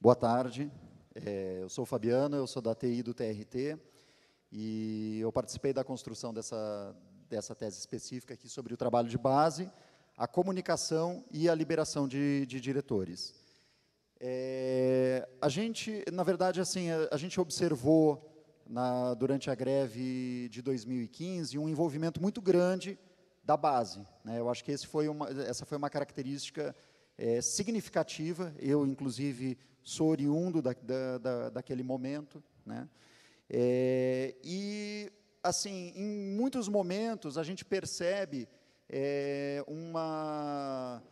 Boa tarde, é, eu sou o Fabiano, eu sou da TI do TRT e eu participei da construção dessa, dessa tese específica aqui sobre o trabalho de base, a comunicação e a liberação de, de diretores. É, a gente, na verdade, assim, a, a gente observou na, durante a greve de 2015 um envolvimento muito grande da base. Né? Eu acho que foi uma, essa foi uma característica é, significativa. Eu, inclusive, sou oriundo da, da, da, daquele momento. Né? É, e, assim, em muitos momentos a gente percebe é, uma,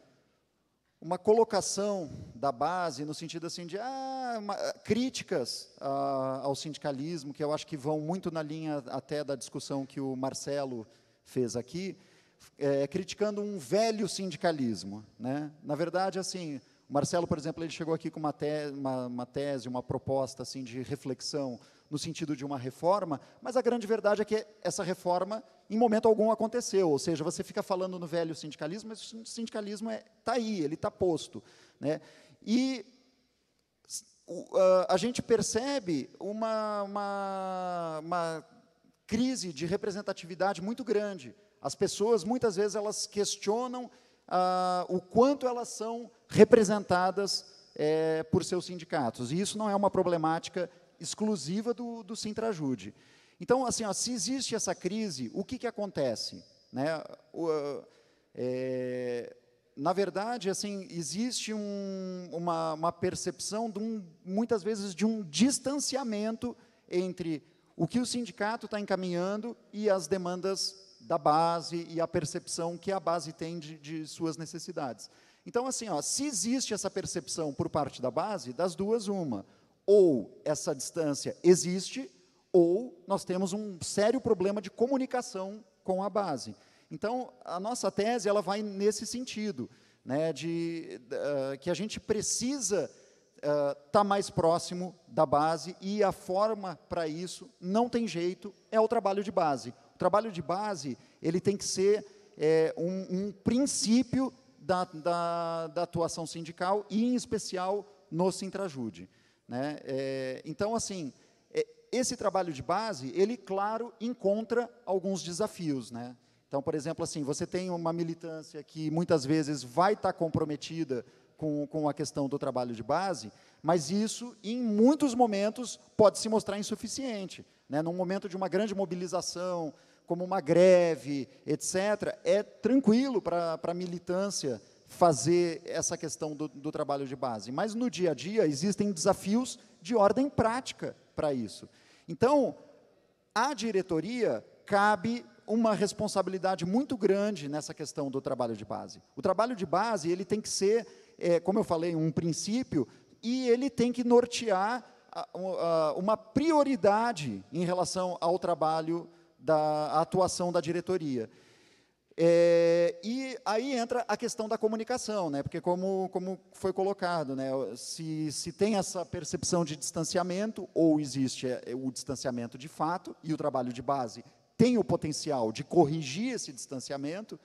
uma colocação da base no sentido assim de ah, uma, críticas a, ao sindicalismo, que eu acho que vão muito na linha até da discussão que o Marcelo fez aqui, é, criticando um velho sindicalismo. Né? Na verdade, assim, o Marcelo, por exemplo, ele chegou aqui com uma, te uma, uma tese, uma proposta assim de reflexão no sentido de uma reforma, mas a grande verdade é que essa reforma, em momento algum, aconteceu. Ou seja, você fica falando no velho sindicalismo, mas o sindicalismo está é, tá aí, ele está posto. Né? E uh, a gente percebe uma, uma, uma crise de representatividade muito grande. As pessoas, muitas vezes, elas questionam ah, o quanto elas são representadas é, por seus sindicatos. E isso não é uma problemática exclusiva do, do Sintrajude. Então, assim, ó, se existe essa crise, o que, que acontece? Né? O, é, na verdade, assim, existe um, uma, uma, percepção, um, muitas vezes, de um distanciamento entre o que o sindicato está encaminhando e as demandas da base e a percepção que a base tem de, de suas necessidades. Então, assim, ó, se existe essa percepção por parte da base, das duas, uma. Ou essa distância existe, ou nós temos um sério problema de comunicação com a base. Então, a nossa tese ela vai nesse sentido, né, de uh, que a gente precisa estar uh, tá mais próximo da base e a forma para isso não tem jeito é o trabalho de base trabalho de base ele tem que ser é, um, um, princípio da, da, da, atuação sindical e, em especial, no Sintrajude. Né? É, então, assim, é, esse trabalho de base, ele, claro, encontra alguns desafios. Né? Então, por exemplo, assim, você tem uma militância que muitas vezes vai estar comprometida com, com a questão do trabalho de base, mas isso, em muitos momentos, pode se mostrar insuficiente. Né? Num momento de uma grande mobilização, como uma greve, etc., é tranquilo para a militância fazer essa questão do, do, trabalho de base. Mas no dia a dia existem desafios de ordem prática para isso. Então, à diretoria cabe uma responsabilidade muito grande nessa questão do trabalho de base. O trabalho de base ele tem que ser, é, como eu falei, um princípio e ele tem que nortear a, a, uma prioridade em relação ao trabalho da atuação da diretoria. É, e aí entra a questão da comunicação, né? porque, como, como foi colocado, né? se, se tem essa percepção de distanciamento, ou existe é, é, o distanciamento de fato, e o trabalho de base tem o potencial de corrigir esse distanciamento,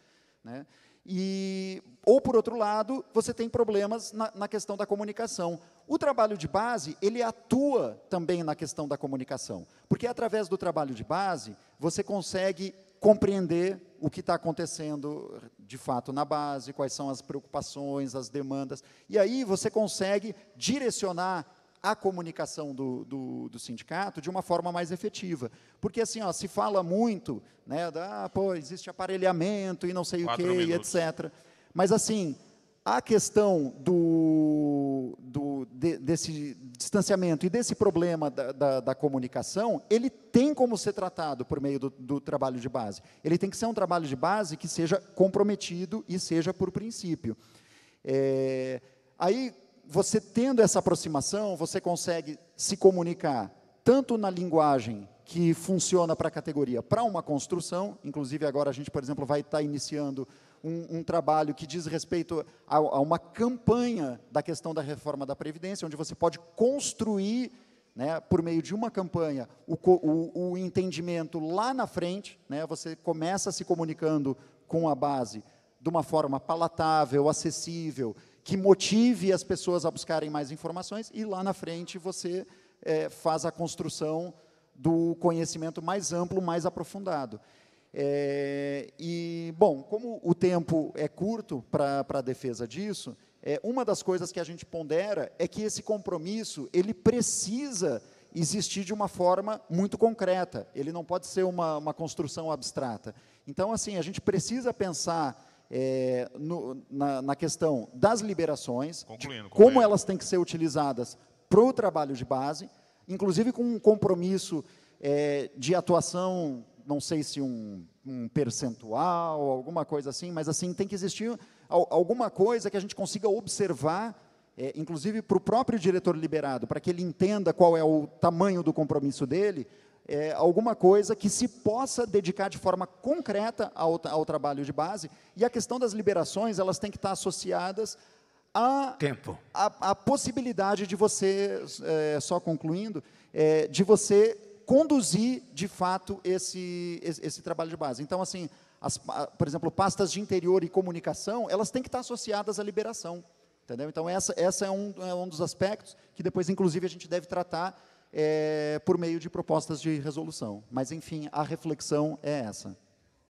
né? e, ou, por outro lado, você tem problemas na, na questão da comunicação. O trabalho de base, ele atua também na questão da comunicação, porque através do trabalho de base, você consegue compreender o que está acontecendo de fato na base, quais são as preocupações, as demandas, e aí você consegue direcionar a comunicação do, do, do, sindicato de uma forma mais efetiva. Porque, assim, ó, se fala muito, né, da, ah, pô, existe aparelhamento e não sei Quatro o quê, minutos. etc. Mas, assim, a questão do de, desse distanciamento e desse problema da, da, da, comunicação, ele tem como ser tratado por meio do, do, trabalho de base. Ele tem que ser um trabalho de base que seja comprometido e seja por princípio. É, aí, você tendo essa aproximação, você consegue se comunicar tanto na linguagem que funciona para a categoria, para uma construção, inclusive agora a gente, por exemplo, vai estar iniciando um, um trabalho que diz respeito a, a uma campanha da questão da reforma da Previdência, onde você pode construir né, por meio de uma campanha, o, o, o entendimento lá na frente, né, você começa se comunicando com a base de uma forma palatável, acessível, que motive as pessoas a buscarem mais informações, e lá na frente você é, faz a construção do conhecimento mais amplo, mais aprofundado. É, e, bom, como o tempo é curto para a defesa disso, é, uma das coisas que a gente pondera é que esse compromisso, ele precisa existir de uma forma muito concreta, ele não pode ser uma, uma construção abstrata. Então, assim, a gente precisa pensar é, no, na, na, questão das liberações, concluindo, concluindo. como elas têm que ser utilizadas para o trabalho de base, inclusive com um compromisso é, de atuação não sei se um, um percentual, alguma coisa assim, mas assim tem que existir alguma coisa que a gente consiga observar é, inclusive para o próprio diretor liberado, para que ele entenda qual é o tamanho do compromisso dele, é, alguma coisa que se possa dedicar de forma concreta ao, ao, trabalho de base. E a questão das liberações, elas têm que estar associadas a tempo, a, a possibilidade de você, é, só concluindo, é, de você conduzir, de fato, esse, esse, esse trabalho de base. Então, assim, as, por exemplo, pastas de interior e comunicação, elas têm que estar associadas à liberação. Entendeu? Então, essa, essa é, um, é um dos aspectos que depois, inclusive, a gente deve tratar é, por meio de propostas de resolução. Mas, enfim, a reflexão é essa.